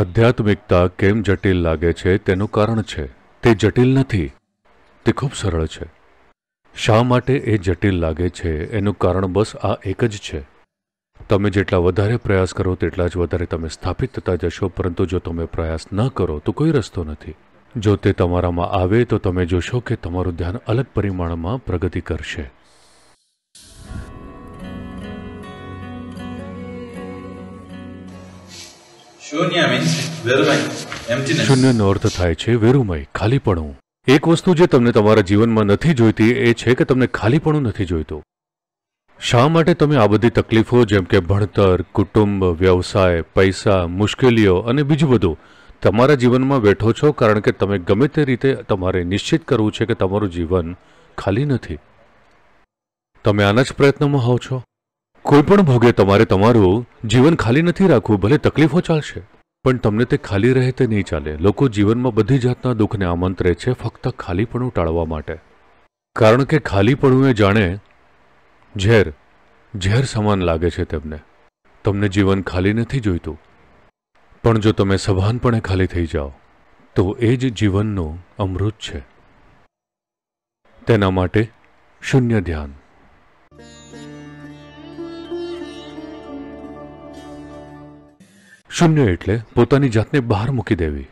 આધ્યાત્મિકતા કેમ જટિલ લાગે છે તેનું કારણ છે તે જટિલ નથી તે ખૂબ સરળ છે શા માટે એ જટિલ લાગે છે એનું કારણ બસ આ એક જ છે તમે જેટલા વધારે પ્રયાસ કરો તેટલા જ વધારે તમે સ્થાપિત થતા જશો પરંતુ જો તમે પ્રયાસ ન કરો તો કોઈ રસ્તો નથી જો તે તમારામાં આવે તો તમે જોશો કે તમારું ધ્યાન અલગ પરિમાણમાં પ્રગતિ કરશે શૂન્યનો અર્થ થાય છે વેરુમય ખાલીપણું એક વસ્તુ જે તમને તમારા જીવનમાં નથી જોઈતી એ છે કે તમને ખાલીપણું નથી જોઈતું શા માટે તમે આ બધી તકલીફો જેમ કે ભણતર કુટુંબ વ્યવસાય પૈસા મુશ્કેલીઓ અને બીજું બધું તમારા જીવનમાં બેઠો છો કારણ કે તમે ગમે તે રીતે તમારે નિશ્ચિત કરવું છે કે તમારું જીવન ખાલી નથી તમે આના જ પ્રયત્નમાં હોવ છો કોઈ પણ ભોગે તમારે તમારું જીવન ખાલી નથી રાખવું ભલે તકલીફો ચાલશે પણ તમને તે ખાલી રહે તે નહીં ચાલે લોકો જીવનમાં બધી જાતના દુઃખને આમંત્રે છે ફક્ત ખાલીપણું ટાળવા માટે કારણ કે ખાલીપણું એ જાણે ઝેર ઝેર સમાન લાગે છે તેમને તમને જીવન ખાલી નથી જોઈતું પણ જો તમે સભાનપણે ખાલી થઈ જાઓ તો એ જ જીવનનું અમૃત છે તેના માટે શૂન્ય ધ્યાન શૂન્ય એટલે પોતાની જાતને બહાર મૂકી દેવી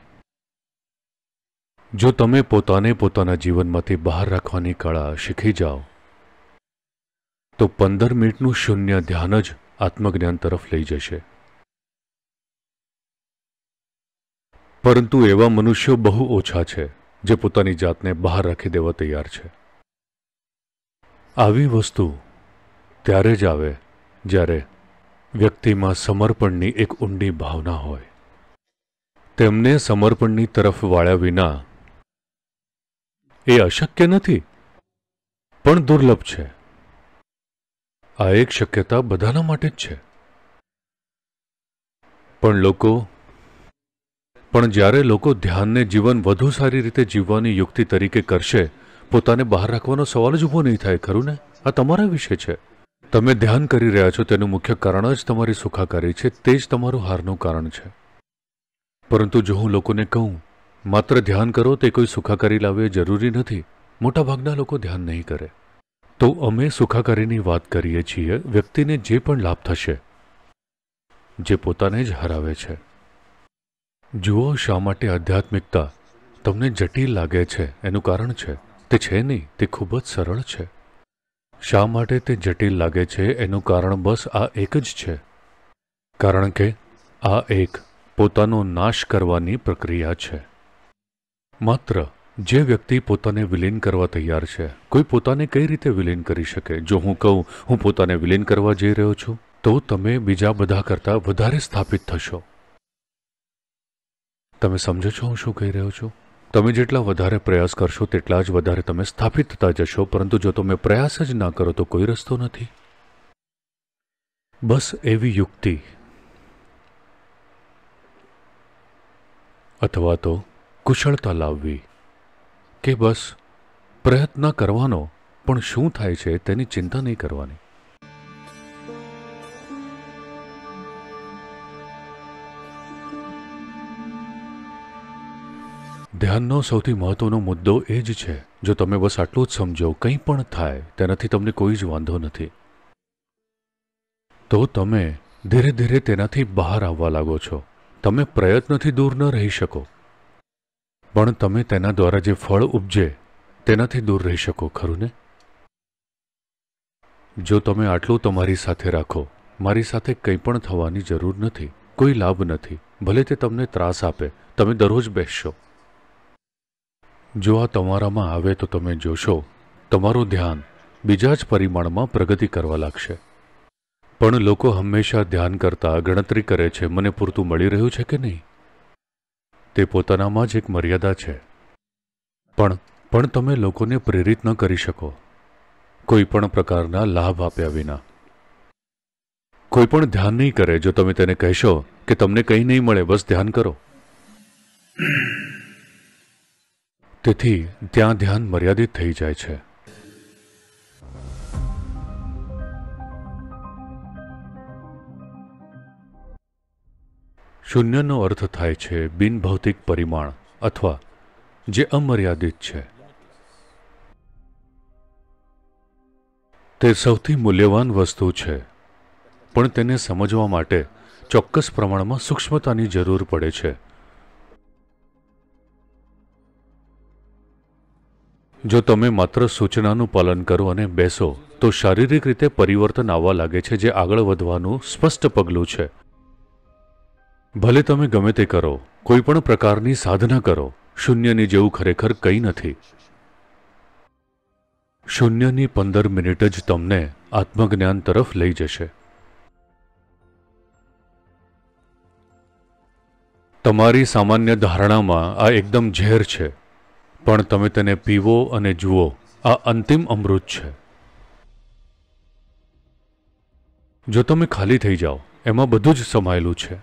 જો તમે પોતાને પોતાના જીવનમાંથી બહાર રાખવાની કળા શીખી જાઓ તો પંદર મિનિટનું શૂન્ય ધ્યાન જ આત્મજ્ઞાન તરફ લઈ જશે પરંતુ એવા મનુષ્યો બહુ ઓછા છે જે પોતાની જાતને બહાર રાખી દેવા તૈયાર છે આવી વસ્તુ ત્યારે જ આવે જ્યારે વ્યક્તિમાં સમર્પણની એક ઊંડી ભાવના હોય તેમને સમર્પણની તરફ વાળ્યા વિના એ અશક્ય નથી પણ દુર્લભ છે આ એક શક્યતા બધાના માટે જ છે પણ લોકો પણ જ્યારે લોકો ધ્યાનને જીવન વધુ સારી રીતે જીવવાની યુક્તિ તરીકે કરશે પોતાને બહાર રાખવાનો સવાલ જ ઊભો નહીં થાય ખરું ને આ તમારા વિશે છે તમે ધ્યાન કરી રહ્યા છો તેનું મુખ્ય કારણ જ તમારી સુખાકારી છે તે જ તમારું હારનું કારણ છે પરંતુ જો હું લોકોને કહું માત્ર ધ્યાન કરો તે કોઈ સુખાકારી લાવે જરૂરી નથી મોટાભાગના લોકો ધ્યાન નહીં કરે તો અમે સુખાકારીની વાત કરીએ છીએ વ્યક્તિને જે પણ લાભ થશે જે પોતાને જ હરાવે છે જુઓ શા માટે આધ્યાત્મિકતા તમને જટિલ લાગે છે એનું કારણ છે તે છે નહીં તે ખૂબ જ સરળ છે શા માટે તે જટિલ લાગે છે એનું કારણ બસ આ એક જ છે કારણ કે આ એક પોતાનો નાશ કરવાની પ્રક્રિયા છે માત્ર જે વ્યક્તિ પોતાને વિલીન કરવા તૈયાર છે કોઈ પોતાને કઈ રીતે વિલીન કરી શકે જો હું કહું હું પોતાને વિલીન કરવા જઈ રહ્યો છું તો તમે બીજા બધા કરતાં વધારે સ્થાપિત થશો તમે સમજો છો હું શું કહી રહ્યો છું તમે જેટલા વધારે પ્રયાસ કરશો તેટલા જ વધારે તમે સ્થાપિત થતા જશો પરંતુ જો તમે પ્રયાસ જ ના કરો તો કોઈ રસ્તો નથી બસ એવી યુક્તિ અથવા તો કુશળતા લાવવી કે બસ પ્રયત્ન કરવાનો પણ શું થાય છે તેની ચિંતા નહીં કરવાની ધ્યાનનો સૌથી મહત્વનો મુદ્દો એ જ છે જો તમે બસ આટલું જ સમજો કંઈ પણ થાય તેનાથી તમને કોઈ જ વાંધો નથી તો તમે ધીરે ધીરે તેનાથી બહાર આવવા લાગો છો તમે પ્રયત્નથી દૂર ન રહી શકો પણ તમે તેના દ્વારા જે ફળ ઉપજે તેનાથી દૂર રહી શકો ખરું ને જો તમે આટલું તમારી સાથે રાખો મારી સાથે કંઈ પણ થવાની જરૂર નથી કોઈ લાભ નથી ભલે તે તમને ત્રાસ આપે તમે દરરોજ બેસશો જો આ તમારામાં આવે તો તમે જોશો તમારું ધ્યાન બીજા જ પરિમાણમાં પ્રગતિ કરવા લાગશે પણ લોકો હંમેશા ધ્યાન કરતા ગણતરી કરે છે મને પૂરતું મળી રહ્યું છે કે નહીં તે પોતાનામાં જ એક મર્યાદા છે પણ પણ તમે લોકોને પ્રેરિત ન કરી શકો કોઈ પણ પ્રકારના લાભ આપ્યા વિના કોઈ પણ ધ્યાન નહીં કરે જો તમે તેને કહેશો કે તમને કંઈ નહીં મળે બસ ધ્યાન કરો તેથી ત્યાં ધ્યાન મર્યાદિત થઈ જાય છે શૂન્યનો અર્થ થાય છે બિનભૌતિક પરિમાણ અથવા જે અમર્યાદિત છે તે સૌથી મૂલ્યવાન વસ્તુ છે પણ તેને સમજવા માટે ચોક્કસ પ્રમાણમાં સૂક્ષ્મતાની જરૂર પડે છે જો તમે માત્ર સૂચનાનું પાલન કરો અને બેસો તો શારીરિક રીતે પરિવર્તન આવવા લાગે છે જે આગળ વધવાનું સ્પષ્ટ પગલું છે ભલે તમે ગમે તે કરો કોઈ પણ પ્રકારની સાધના કરો શૂન્યની જેવું ખરેખર કંઈ નથી શૂન્યની પંદર મિનિટ જ તમને આત્મજ્ઞાન તરફ લઈ જશે તમારી સામાન્ય ધારણામાં આ એકદમ ઝેર છે પણ તમે તેને પીવો અને જુઓ આ અંતિમ અમૃત છે જો તમે ખાલી થઈ જાઓ એમાં બધું જ સમાયેલું છે